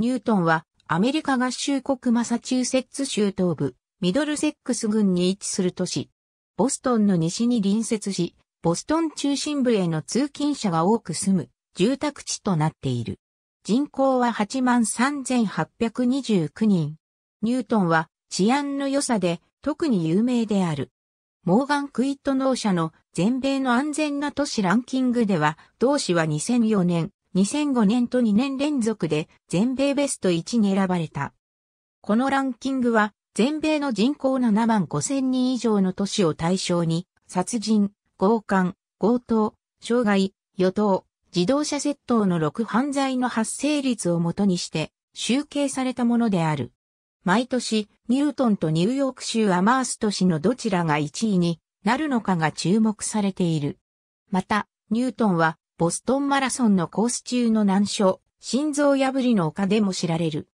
ニュートンはアメリカ合衆国マサチューセッツ州東部、ミドルセックス郡に位置する都市。ボストンの西に隣接し、ボストン中心部への通勤者が多く住む住宅地となっている。人口は83,829人。ニュートンは治安の良さで特に有名である。モーガン・クイット農社の全米の安全な都市ランキングでは、同市は2004年2005年と2年連続で全米ベスト1に選ばれた。このランキングは全米の人口7万5千人以上の都市を対象に殺人、強姦、強盗、傷害、与党、自動車窃盗の6犯罪の発生率をもとにして集計されたものである。毎年、ニュートンとニューヨーク州アマース都市のどちらが1位になるのかが注目されている。また、ニュートンはボストンマラソンのコース中の難所、心臓破りの丘でも知られる。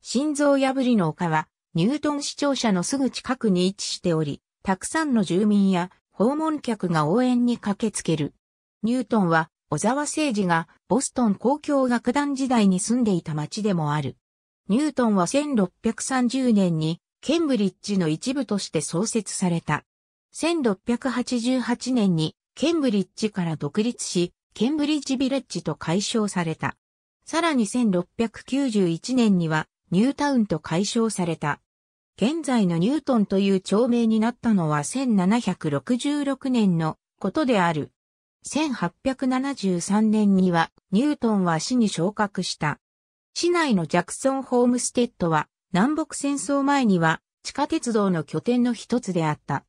心臓破りの丘は、ニュートン市庁舎のすぐ近くに位置しており、たくさんの住民や訪問客が応援に駆けつける。ニュートンは、小沢誠治がボストン公共楽団時代に住んでいた町でもある。ニュートンは1630年にケンブリッジの一部として創設された。1688年にケンブリッジから独立し、ケンブリッジビレッジと解消された。さらに1691年にはニュータウンと解消された。現在のニュートンという町名になったのは1766年のことである。1873年にはニュートンは市に昇格した。市内のジャクソンホームステッドは南北戦争前には地下鉄道の拠点の一つであった。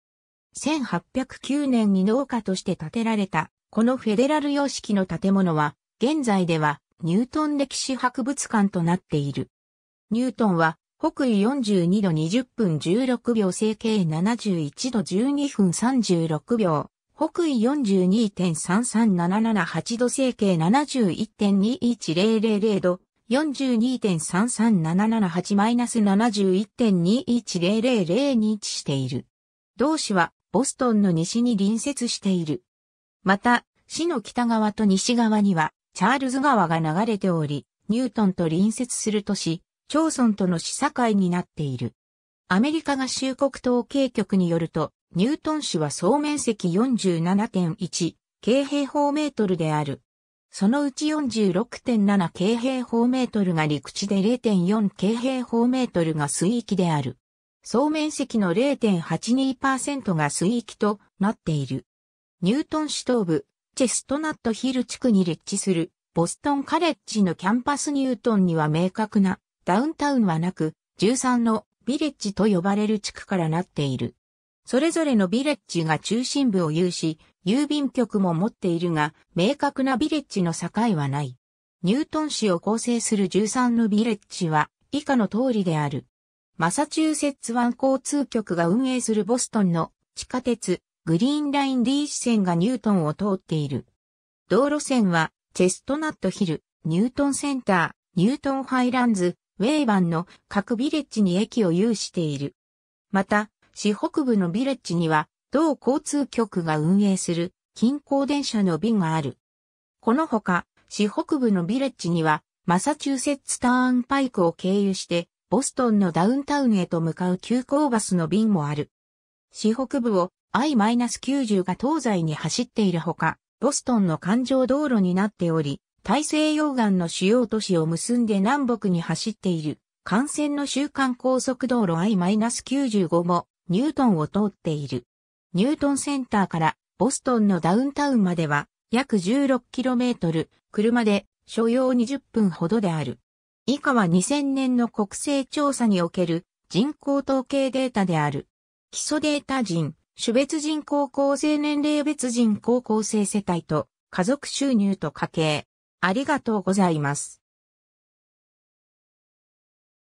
1809年に農家として建てられたこのフェデラル様式の建物は、現在ではニュートン歴史博物館となっている。ニュートンは、北緯42度20分16秒、整形71度12分36秒、北緯42.33778度、整形71.21000度、42.33778-71.21000に位置している。同市はボストンの西に隣接している。また、市の北側と西側には、チャールズ川が流れており、ニュートンと隣接する都市、町村との市境になっている。アメリカ合衆国統計局によると、ニュートン市は総面積47.1京平方メートルである。そのうち46.7京平方メートルが陸地で0.4京平方メートルが水域である。総面積の0.82%が水域となっている。ニュートン市東部、チェストナットヒル地区に立地するボストンカレッジのキャンパスニュートンには明確なダウンタウンはなく13のビレッジと呼ばれる地区からなっている。それぞれのビレッジが中心部を有し、郵便局も持っているが、明確なビレッジの境はない。ニュートン市を構成する13のビレッジは以下の通りである。マサチューセッツ湾交通局が運営するボストンの地下鉄グリーンライン D 支線がニュートンを通っている。道路線は、チェストナットヒル、ニュートンセンター、ニュートンハイランズ、ウェイバンの各ビレッジに駅を有している。また、市北部のビレッジには、同交通局が運営する近郊電車の便がある。このほか、市北部のビレッジには、マサチューセッツターンパイクを経由して、ボストンのダウンタウンへと向かう急行バスの便もある。市北部を I-90 が東西に走っているほか、ボストンの環状道路になっており、大西洋岸の主要都市を結んで南北に走っている、幹線の週間高速道路 I-95 もニュートンを通っている。ニュートンセンターからボストンのダウンタウンまでは約 16km、車で所要20分ほどである。以下は2000年の国勢調査における人口統計データである。基礎データ人、種別人口構成年齢別人口構成世帯と家族収入と家計。ありがとうございます。